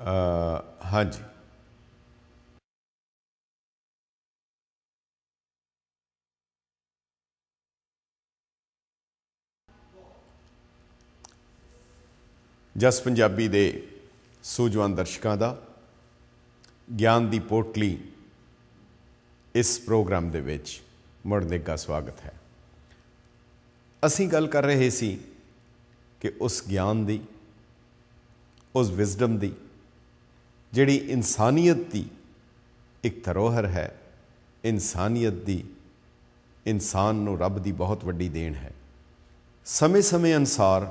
ਹਾਂਜੀ ਜਸ ਪੰਜਾਬੀ ਦੇ ਸੂਝਵਾਨ ਦਰਸ਼ਕਾਂ ਦਾ ਗਿਆਨ ਦੀ ਪੋਟਲੀ ਇਸ ਪ੍ਰੋਗਰਾਮ ਦੇ ਵਿੱਚ ਦਾ ਸਵਾਗਤ ਹੈ ਅਸੀਂ ਗੱਲ ਕਰ ਰਹੇ ਸੀ ਕਿ ਉਸ ਗਿਆਨ ਦੀ ਉਸ ਵਿਜ਼ਡਮ ਦੀ ਜਿਹੜੀ ਇਨਸਾਨੀਅਤ ਦੀ ਇੱਕ ਧਰੋਹਰ ਹੈ ਇਨਸਾਨੀਅਤ ਦੀ ਇਨਸਾਨ ਨੂੰ ਰੱਬ ਦੀ ਬਹੁਤ ਵੱਡੀ ਦੇਣ ਹੈ ਸਮੇਂ-ਸਮੇਂ ਅਨਸਾਰ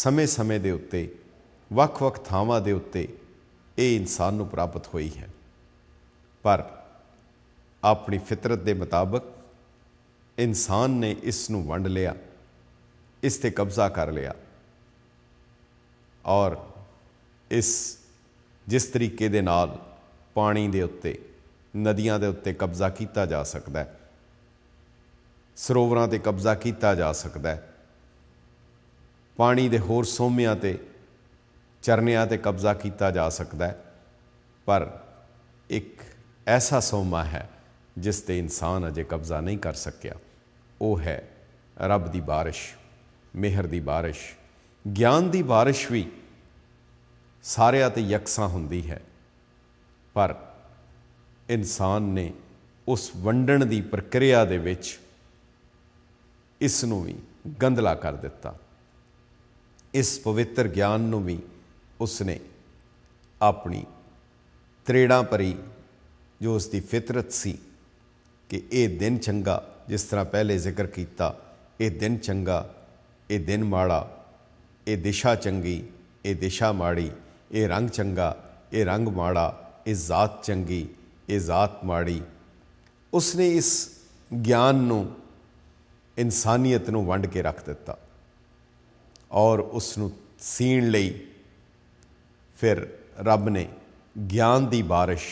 ਸਮੇਂ-ਸਮੇਂ ਦੇ ਉੱਤੇ ਵੱਖ-ਵੱਖ ਥਾਵਾਂ ਦੇ ਉੱਤੇ ਇਹ ਇਨਸਾਨ ਨੂੰ ਪ੍ਰਾਪਤ ਹੋਈ ਹੈ ਪਰ ਆਪਣੀ ਫਿਤਰਤ ਦੇ ਮੁਤਾਬਕ ਇਨਸਾਨ ਨੇ ਇਸ ਨੂੰ ਵੰਡ ਲਿਆ ਇਸ ਤੇ ਕਬਜ਼ਾ ਕਰ ਲਿਆ ਔਰ ਇਸ ਜਿਸ ਤਰੀਕੇ ਦੇ ਨਾਲ ਪਾਣੀ ਦੇ ਉੱਤੇ ਨਦੀਆਂ ਦੇ ਉੱਤੇ ਕਬਜ਼ਾ ਕੀਤਾ ਜਾ ਸਕਦਾ ਹੈ ਸਰੋਵਰਾਂ ਤੇ ਕਬਜ਼ਾ ਕੀਤਾ ਜਾ ਸਕਦਾ ਹੈ ਪਾਣੀ ਦੇ ਹੋਰ ਸੋਮਿਆਂ ਤੇ ਚਰਨਿਆਂ ਤੇ ਕਬਜ਼ਾ ਕੀਤਾ ਜਾ ਸਕਦਾ ਹੈ ਪਰ ਇੱਕ ਐਸਾ ਸੋਮਾ ਹੈ ਜਿਸ ਤੇ ਇਨਸਾਨ ਅਜੇ ਕਬਜ਼ਾ ਨਹੀਂ ਕਰ ਸਕਿਆ ਉਹ ਹੈ ਰੱਬ ਦੀ بارش ਮਿਹਰ ਦੀ بارش ਗਿਆਨ ਦੀ بارش ਵੀ ਸਾਰਿਆਂ ਤੇ ਯਕਸਾਂ ਹੁੰਦੀ ਹੈ ਪਰ ਇਨਸਾਨ ਨੇ ਉਸ ਵੰਡਣ ਦੀ ਪ੍ਰਕਿਰਿਆ ਦੇ ਵਿੱਚ ਇਸ ਨੂੰ ਵੀ ਗੰਦਲਾ ਕਰ ਦਿੱਤਾ ਇਸ ਪਵਿੱਤਰ ਗਿਆਨ ਨੂੰ ਵੀ ਉਸਨੇ ਆਪਣੀ ਤਰੇੜਾਂ ਭਰੀ ਜੋ ਉਸ ਦੀ ਫਿਤਰਤ ਸੀ ਕਿ ਇਹ ਦਿਨ ਚੰਗਾ ਜਿਸ ਤਰ੍ਹਾਂ ਪਹਿਲੇ ਜ਼ਿਕਰ ਕੀਤਾ ਇਹ ਦਿਨ ਚੰਗਾ ਇਹ ਦਿਨ ਮਾੜਾ ਇਹ ਦਿਸ਼ਾ ਚੰਗੀ ਇਹ ਦਿਸ਼ਾ ਮਾੜੀ ਇਹ ਰੰਗ ਚੰਗਾ ਇਹ ਰੰਗ ਮਾੜਾ ਇਹ ਜ਼ਾਤ ਚੰਗੀ ਇਹ ਜ਼ਾਤ ਮਾੜੀ ਉਸਨੇ ਇਸ ਗਿਆਨ ਨੂੰ ਇਨਸਾਨੀਅਤ ਨੂੰ ਵੰਡ ਕੇ ਰੱਖ ਦਿੱਤਾ ਔਰ ਉਸ ਨੂੰ ਸੀਣ ਲਈ ਫਿਰ ਰੱਬ ਨੇ ਗਿਆਨ ਦੀ ਬਾਰਿਸ਼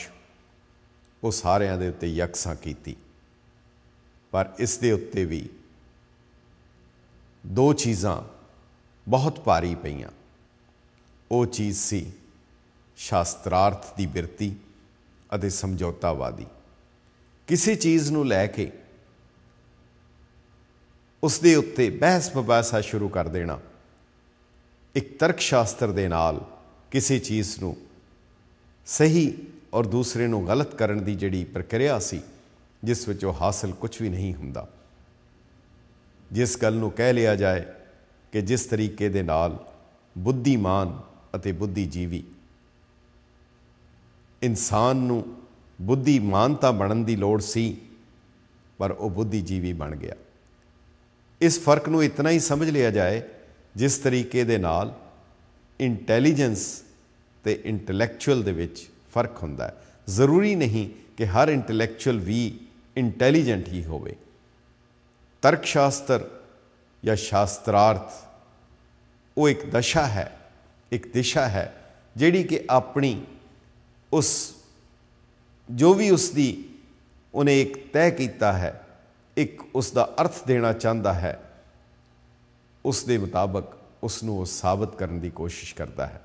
ਉਹ ਸਾਰਿਆਂ ਦੇ ਉੱਤੇ ਯਕਸਾਂ ਕੀਤੀ ਪਰ ਇਸ ਦੇ ਉੱਤੇ ਵੀ ਦੋ ਚੀਜ਼ਾਂ ਬਹੁਤ ਭਾਰੀ ਪਈਆਂ ਉਹ ਚੀਜ਼ ਸੀ ਸ਼ਾਸਤਰਾਰਥ ਦੀ ਬਿਰਤੀ ਅਤੇ ਸਮਝੌਤਾਵਾਦੀ ਕਿਸੇ ਚੀਜ਼ ਨੂੰ ਲੈ ਕੇ ਉਸ ਦੇ ਉੱਤੇ ਬਹਿਸ ਬਬਾਸਾ ਸ਼ੁਰੂ ਕਰ ਦੇਣਾ ਇੱਕ ਤਰਕ ਸ਼ਾਸਤਰ ਦੇ ਨਾਲ ਕਿਸੇ ਚੀਜ਼ ਨੂੰ ਸਹੀ ਔਰ ਦੂਸਰੇ ਨੂੰ ਗਲਤ ਕਰਨ ਦੀ ਜਿਹੜੀ ਪ੍ਰਕਿਰਿਆ ਸੀ ਜਿਸ ਵਿੱਚ ਉਹ ਹਾਸਲ ਕੁਝ ਵੀ ਨਹੀਂ ਹੁੰਦਾ ਜਿਸ ਗੱਲ ਨੂੰ ਕਹਿ ਲਿਆ ਜਾਏ ਕਿ ਜਿਸ ਤਰੀਕੇ ਦੇ ਨਾਲ ਬੁੱਧੀਮਾਨ ਅਤੇ ਬੁੱਧੀ ਜੀਵੀ ਇਨਸਾਨ ਨੂੰ ਬੁੱਧੀ ਮਾਨਤਾ ਬਣਨ ਦੀ ਲੋੜ ਸੀ ਪਰ ਉਹ ਬੁੱਧੀ ਜੀਵੀ ਬਣ ਗਿਆ ਇਸ ਫਰਕ ਨੂੰ ਇਤਨਾ ਹੀ ਸਮਝ ਲਿਆ ਜਾਏ ਜਿਸ ਤਰੀਕੇ ਦੇ ਨਾਲ ਇੰਟੈਲੀਜੈਂਸ ਤੇ ਇੰਟੈਲੈਕਚੁਅਲ ਦੇ ਵਿੱਚ ਫਰਕ ਹੁੰਦਾ ਹੈ ਜ਼ਰੂਰੀ ਨਹੀਂ ਕਿ ਹਰ ਇੰਟੈਲੈਕਚੁਅਲ ਵੀ ਇੰਟੈਲੀਜੈਂਟ ਹੀ ਹੋਵੇ ਤਰਕ ਸ਼ਾਸਤਰ ਜਾਂ ਸ਼ਾਸਤਰਾਰਥ ਉਹ ਇੱਕ ਦਸ਼ਾ ਹੈ ਇੱਕ ਦਿਸ਼ਾ ਹੈ ਜਿਹੜੀ ਕਿ ਆਪਣੀ ਉਸ ਜੋ ਵੀ ਉਸ ਦੀ ਉਹਨੇ ਇੱਕ ਤੈਅ ਕੀਤਾ ਹੈ ਇੱਕ ਉਸ ਦਾ ਅਰਥ ਦੇਣਾ ਚਾਹੁੰਦਾ ਹੈ ਉਸ ਦੇ ਮੁਤਾਬਕ ਉਸ ਨੂੰ ਉਹ ਸਾਬਤ ਕਰਨ ਦੀ ਕੋਸ਼ਿਸ਼ ਕਰਦਾ ਹੈ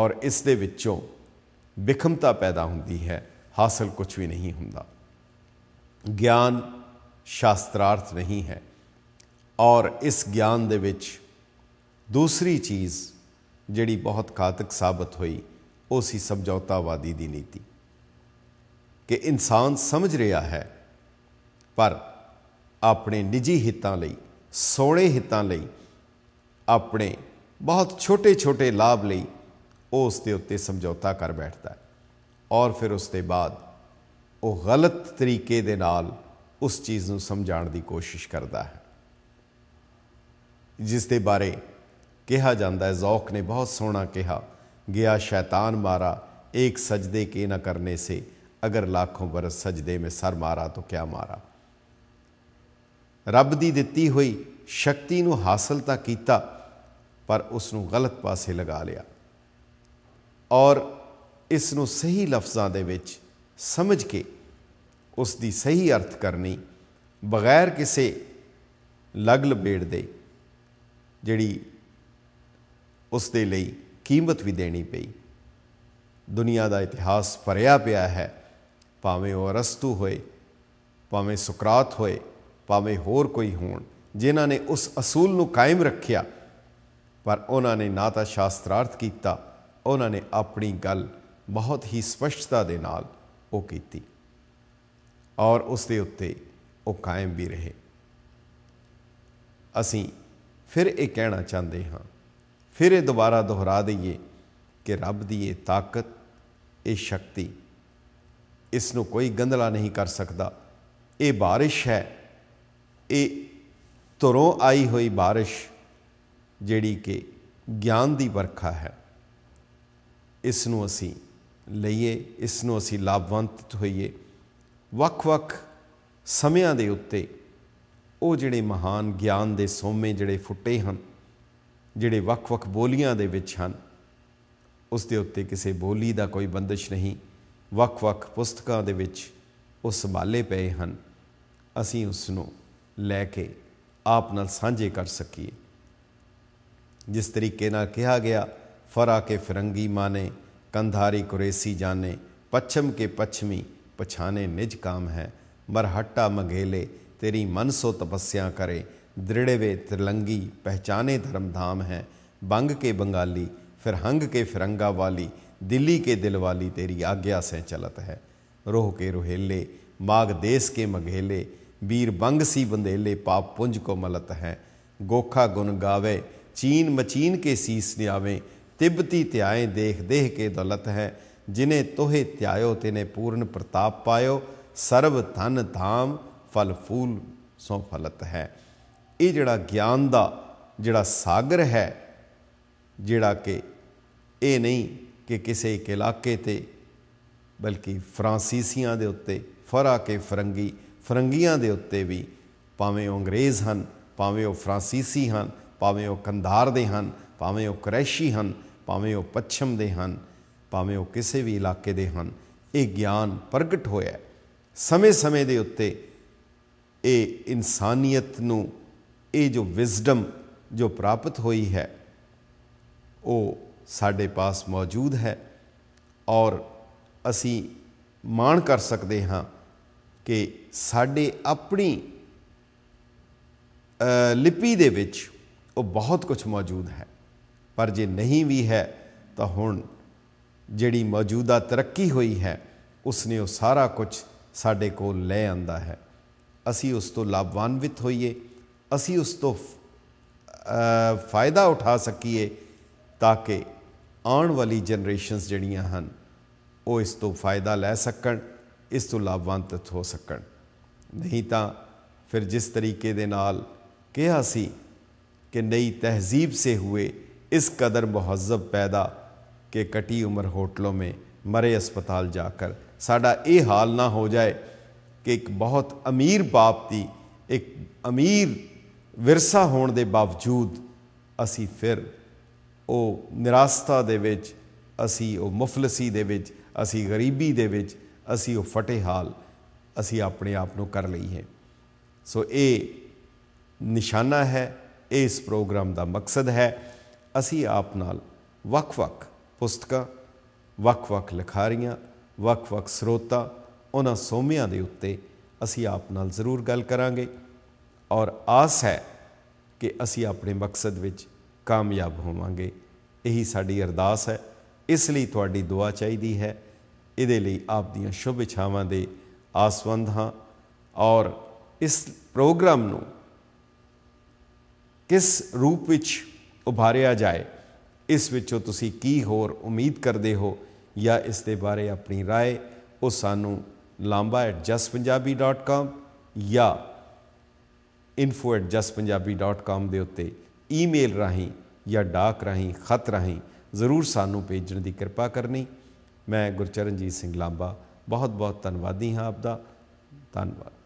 ਔਰ ਇਸ ਦੇ ਵਿੱਚੋਂ ਵਿਖਮਤਾ ਪੈਦਾ ਹੁੰਦੀ ਹੈ ਹਾਸਲ ਕੁਝ ਵੀ ਨਹੀਂ ਹੁੰਦਾ ਗਿਆਨ ਸ਼ਾਸਤਰਾਰਥ ਨਹੀਂ ਹੈ ਔਰ ਇਸ ਗਿਆਨ ਦੇ ਵਿੱਚ ਦੂਸਰੀ ਚੀਜ਼ ਜਿਹੜੀ ਬਹੁਤ ਘਾਤਕ ਸਾਬਤ ਹੋਈ ਉਹ ਸੀ ਸਮਝੌਤਾਵਾਦੀ ਦੀ ਨੀਤੀ ਕਿ ਇਨਸਾਨ ਸਮਝ ਰਿਹਾ ਹੈ ਪਰ ਆਪਣੇ ਨਿੱਜੀ ਹਿੱਤਾਂ ਲਈ ਸੋਹਣੇ ਹਿੱਤਾਂ ਲਈ ਆਪਣੇ ਬਹੁਤ ਛੋਟੇ-ਛੋਟੇ ਲਾਭ ਲਈ ਉਸ ਦੇ ਉੱਤੇ ਸਮਝੌਤਾ ਕਰ ਬੈਠਦਾ ਹੈ ਔਰ ਫਿਰ ਉਸ ਦੇ ਬਾਅਦ ਉਹ ਗਲਤ ਤਰੀਕੇ ਦੇ ਨਾਲ ਉਸ ਚੀਜ਼ ਨੂੰ ਸਮਝਾਉਣ ਦੀ ਕੋਸ਼ਿਸ਼ ਕਰਦਾ ਹੈ ਜਿਸ ਦੇ ਬਾਰੇ ਕਿਹਾ ਜਾਂਦਾ ਹੈ ਜ਼ੌਕ ਨੇ ਬਹੁਤ ਸੋਹਣਾ ਕਿਹਾ ਗਿਆ ਸ਼ੈਤਾਨ ਮਾਰਾ ਇੱਕ ਸਜਦੇ ਕੇ ਨਾ ਕਰਨੇ ਸੇ ਅਗਰ ਲੱਖੋਂ ਬਰਸ ਸਜਦੇ ਮੇ ਸਰ ਮਾਰਾ ਤੋ ਕਿਆ ਮਾਰਾ ਰੱਬ ਦੀ ਦਿੱਤੀ ਹੋਈ ਸ਼ਕਤੀ ਨੂੰ ਹਾਸਲ ਤਾਂ ਕੀਤਾ ਪਰ ਉਸ ਨੂੰ ਗਲਤ ਪਾਸੇ ਲਗਾ ਲਿਆ ਔਰ ਇਸ ਨੂੰ ਸਹੀ ਲਫ਼ਜ਼ਾਂ ਦੇ ਵਿੱਚ ਸਮਝ ਕੇ ਉਸ ਦੀ ਸਹੀ ਅਰਥ ਕਰਨੀ ਬਗੈਰ ਕਿਸੇ ਲਗਲ ਬੇੜ ਦੇ ਜਿਹੜੀ ਉਸ ਦੇ ਲਈ ਕੀਮਤ ਵੀ ਦੇਣੀ ਪਈ ਦੁਨੀਆ ਦਾ ਇਤਿਹਾਸ ਭਰਿਆ ਪਿਆ ਹੈ ਭਾਵੇਂ ਉਹ ਅਰਸਤੂ ਹੋਏ ਭਾਵੇਂ ਸੁਕਰਾਤ ਹੋਏ ਭਾਵੇਂ ਹੋਰ ਕੋਈ ਹੋਣ ਜਿਨ੍ਹਾਂ ਨੇ ਉਸ ਅਸੂਲ ਨੂੰ ਕਾਇਮ ਰੱਖਿਆ ਪਰ ਉਹਨਾਂ ਨੇ ਨਾ ਤਾਂ ਸ਼ਾਸਤਰਾਰਥ ਕੀਤਾ ਉਹਨਾਂ ਨੇ ਆਪਣੀ ਗੱਲ ਬਹੁਤ ਹੀ ਸਪਸ਼ਟਤਾ ਦੇ ਨਾਲ ਉਹ ਕੀਤੀ ਔਰ ਉਸ ਦੇ ਉੱਤੇ ਉਹ ਕਾਇਮ ਵੀ ਰਹੇ ਅਸੀਂ ਫਿਰ ਇਹ ਕਹਿਣਾ ਚਾਹੁੰਦੇ ਹਾਂ ਫਿਰ ਇਹ ਦੁਬਾਰਾ ਦੁਹਰਾ ਦਈਏ ਕਿ ਰੱਬ ਦੀ ਇਹ ਤਾਕਤ ਇਹ ਸ਼ਕਤੀ ਇਸ ਨੂੰ ਕੋਈ ਗੰਧਲਾ ਨਹੀਂ ਕਰ ਸਕਦਾ ਇਹ بارش ਹੈ ਇਹ ਤਰੋਂ ਆਈ ਹੋਈ بارش ਜਿਹੜੀ ਕਿ ਗਿਆਨ ਦੀ ਵਰਖਾ ਹੈ ਇਸ ਨੂੰ ਅਸੀਂ ਲਈਏ ਇਸ ਨੂੰ ਅਸੀਂ ਲਾਭਵੰਤ ਹੋਈਏ ਵੱਖ-ਵੱਖ ਸਮਿਆਂ ਦੇ ਉੱਤੇ ਉਹ ਜਿਹੜੇ ਮਹਾਨ ਗਿਆਨ ਦੇ ਸੋਮੇ ਜਿਹੜੇ ਫੁੱਟੇ ਹਨ ਜਿਹੜੇ ਵੱਖ-ਵੱਖ ਬੋਲੀਆਂ ਦੇ ਵਿੱਚ ਹਨ ਉਸ ਦੇ ਉੱਤੇ ਕਿਸੇ ਬੋਲੀ ਦਾ ਕੋਈ ਬੰਦਸ਼ ਨਹੀਂ ਵੱਖ-ਵੱਖ ਪੁਸਤਕਾਂ ਦੇ ਵਿੱਚ ਉਹ ਸੰਭਾਲੇ ਪਏ ਹਨ ਅਸੀਂ ਉਸ ਨੂੰ ਲੈ ਕੇ ਆਪ ਨਾਲ ਸਾਂਝੇ ਕਰ ਸਕੀਏ ਜਿਸ ਤਰੀਕੇ ਨਾਲ ਕਿਹਾ ਗਿਆ ਫਰਾ ਕੇ ਫਿਰੰਗੀ ਮਾਨੇ ਕੰਧਾਰੀ ਕੁਰੇਸੀ ਜਾਣੇ ਪੱਛਮ ਕੇ ਪੱਛਮੀ ਪਛਾਣੇ ਨਿਜ ਕਾਮ ਹੈ ਮਰਹੱਟਾ ਮੰਗੇਲੇ ਤੇਰੀ ਮਨ ਸੋ ਤਪੱਸਿਆ ਕਰੇ दृढ़ वे त्रिलंगी पहचाने धर्मधाम हैं बंग के बंगाली फिरहंग के फिरंगा वाली दिल्ली के दिल वाली तेरी आज्ञा से चलत है रोह के रोहेले माघ देश के मघेले बीर बंग सी बंदेले पाप पुंज को मलत है गोखा गुन गावे चीन मचीन के सीस न्यावे तिब्बती त्याए देख देह के दौलत है जिन्हें तोहे त्यायो तिन्हें पूर्ण प्रताप पायो सर्व धन धाम फल फूल सो फलत है ਇਹ ਜਿਹੜਾ ਗਿਆਨ ਦਾ ਜਿਹੜਾ ਸਾਗਰ ਹੈ ਜਿਹੜਾ ਕਿ ਇਹ ਨਹੀਂ ਕਿ ਕਿਸੇ ਇੱਕ ਇਲਾਕੇ ਤੇ ਬਲਕਿ ਫਰਾਂਸੀਸੀਆਂ ਦੇ ਉੱਤੇ ਫਰਾ ਕੇ ਫਰੰਗੀ ਫਰੰਗੀਆਂ ਦੇ ਉੱਤੇ ਵੀ ਭਾਵੇਂ ਅੰਗਰੇਜ਼ ਹਨ ਭਾਵੇਂ ਉਹ ਫਰਾਂਸੀਸੀ ਹਨ ਭਾਵੇਂ ਉਹ ਕੰਧਾਰ ਦੇ ਹਨ ਭਾਵੇਂ ਉਹ ਕਰੈਸ਼ੀ ਹਨ ਭਾਵੇਂ ਉਹ ਪੱਛਮ ਦੇ ਹਨ ਭਾਵੇਂ ਉਹ ਕਿਸੇ ਵੀ ਇਲਾਕੇ ਦੇ ਹਨ ਇਹ ਗਿਆਨ ਪ੍ਰਗਟ ਹੋਇਆ ਸਮੇਂ-ਸਮੇਂ ਦੇ ਉੱਤੇ ਇਹ ਇਨਸਾਨੀਅਤ ਨੂੰ ਇਹ ਜੋ ਵਿਜ਼ਡਮ ਜੋ ਪ੍ਰਾਪਤ ਹੋਈ ਹੈ ਉਹ ਸਾਡੇ ਪਾਸ ਮੌਜੂਦ ਹੈ ਔਰ ਅਸੀਂ ਮਾਣ ਕਰ ਸਕਦੇ ਹਾਂ ਕਿ ਸਾਡੇ ਆਪਣੀ ਲਿਪੀ ਦੇ ਵਿੱਚ ਉਹ ਬਹੁਤ ਕੁਝ ਮੌਜੂਦ ਹੈ ਪਰ ਜੇ ਨਹੀਂ ਵੀ ਹੈ ਤਾਂ ਹੁਣ ਜਿਹੜੀ ਮੌਜੂਦਾ ਤਰੱਕੀ ਹੋਈ ਹੈ ਉਸ ਨੇ ਉਹ ਸਾਰਾ ਕੁਝ ਸਾਡੇ ਕੋਲ ਲੈ ਆਂਦਾ ਹੈ ਅਸੀਂ ਉਸ ਤੋਂ ਲਾਭਵਾਨਵਿਤ ਹੋਈਏ असी उस तो फायदा उठा सकी ताकि आने वाली जनरेशन जड़िया हैं वो इस तो फायदा लै सकन इस तो लाभवंत हो सकन नहीं तो फिर जिस तरीके दे नाल कहा सी कि नई तहजीब से हुए इस कदर महजब पैदा कि कटी उम्र होटलों में मरे अस्पताल जाकर साड़ा ये हाल ना हो जाए कि एक बहुत अमीर बाप की एक अमीर ਵਿਰਸਾ ਹੋਣ ਦੇ ਬਾਵਜੂਦ ਅਸੀਂ ਫਿਰ ਉਹ ਨਿਰਾਸਤਾ ਦੇ ਵਿੱਚ ਅਸੀਂ ਉਹ ਮੁਫਲਸੀ ਦੇ ਵਿੱਚ ਅਸੀਂ ਗਰੀਬੀ ਦੇ ਵਿੱਚ ਅਸੀਂ ਉਹ ਫਟੇਹਾਲ ਅਸੀਂ ਆਪਣੇ ਆਪ ਨੂੰ ਕਰ ਲਈ ਹੈ ਸੋ ਇਹ ਨਿਸ਼ਾਨਾ ਹੈ ਇਸ ਪ੍ਰੋਗਰਾਮ ਦਾ ਮਕਸਦ ਹੈ ਅਸੀਂ ਆਪ ਨਾਲ ਵੱਖ-ਵੱਖ ਪੁਸਤਕਾਂ ਵੱਖ-ਵੱਖ ਲਿਖਾਰੀਆਂ ਵੱਖ-ਵੱਖ ਸਰੋਤਾਂ ਉਹਨਾਂ ਸੋਮਿਆਂ ਦੇ ਉੱਤੇ ਅਸੀਂ ਆਪ ਨਾਲ ਜ਼ਰੂਰ ਗੱਲ ਕਰਾਂਗੇ ਔਰ ਆਸ ਹੈ ਕਿ ਅਸੀਂ ਆਪਣੇ ਮਕਸਦ ਵਿੱਚ ਕਾਮਯਾਬ ਹੋਵਾਂਗੇ ਇਹੀ ਸਾਡੀ ਅਰਦਾਸ ਹੈ ਇਸ ਲਈ ਤੁਹਾਡੀ ਦੁਆ ਚਾਹੀਦੀ ਹੈ ਇਹਦੇ ਲਈ ਆਪ ਦੀਆਂ ਸ਼ੁਭ ਇਛਾਵਾਂ ਦੇ ਆਸਵੰਦ ਹਾਂ ਔਰ ਇਸ ਪ੍ਰੋਗਰਾਮ ਨੂੰ ਕਿਸ ਰੂਪ ਵਿੱਚ ਉਭਾਰਿਆ ਜਾਏ ਇਸ ਵਿੱਚੋਂ ਤੁਸੀਂ ਕੀ ਹੋਰ ਉਮੀਦ ਕਰਦੇ ਹੋ ਜਾਂ ਇਸ ਦੇ ਬਾਰੇ ਆਪਣੀ رائے ਉਹ ਸਾਨੂੰ lamba@justpunjabi.com ਜਾਂ info@justpunjabi.com ਦੇ ਉੱਤੇ ਈਮੇਲ ਰਾਹੀਂ ਜਾਂ ਡਾਕ ਰਾਹੀਂ ਖਤ ਰਾਹੀਂ ਜ਼ਰੂਰ ਸਾਨੂੰ ਭੇਜਣ ਦੀ ਕਿਰਪਾ ਕਰਨੀ ਮੈਂ ਗੁਰਚਰਨਜੀਤ ਸਿੰਘ ਲਾਂਬਾ ਬਹੁਤ ਬਹੁਤ ਧੰਨਵਾਦੀ ਹਾਂ ਆਪ ਦਾ ਧੰਨਵਾਦ